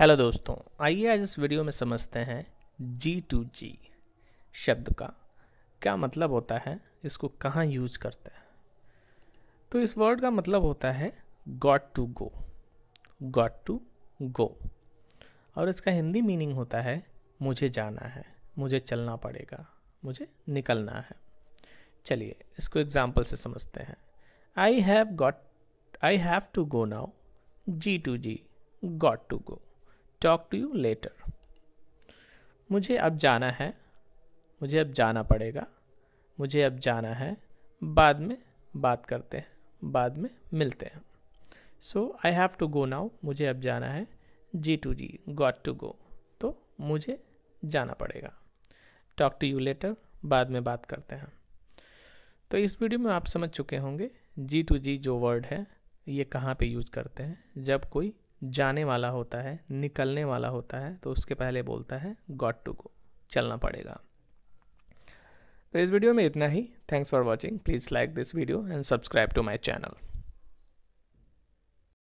hello दोस्तों आइए आज इस वीडियो में समझते हैं जी टू जी शब्द का क्या मतलब होता है इसको कहाँ यूज करते हैं तो इस वर्ड का मतलब होता है got to go got to go और इसका हिंदी मीनिंग होता है मुझे जाना है मुझे चलना पड़ेगा मुझे निकलना है चलिए इसको एग्जाम्पल से समझते हैं I have got I have to go now G two G got to go talk to you later मुझे अब जाना है मुझे अब जाना पड़ेगा मुझे अब जाना है बाद में बात करते हैं बाद में मिलते हैं so I have to go now मुझे अब जाना है G two G got to go तो मुझे जाना पड़ेगा टॉक टू यू लेटर बाद में बात करते हैं तो इस वीडियो में आप समझ चुके होंगे जी टू जी जो वर्ड है ये कहाँ पे यूज करते हैं जब कोई जाने वाला होता है निकलने वाला होता है तो उसके पहले बोलता है गॉट टू गो चलना पड़ेगा तो इस वीडियो में इतना ही thanks for watching please like this video and subscribe to my channel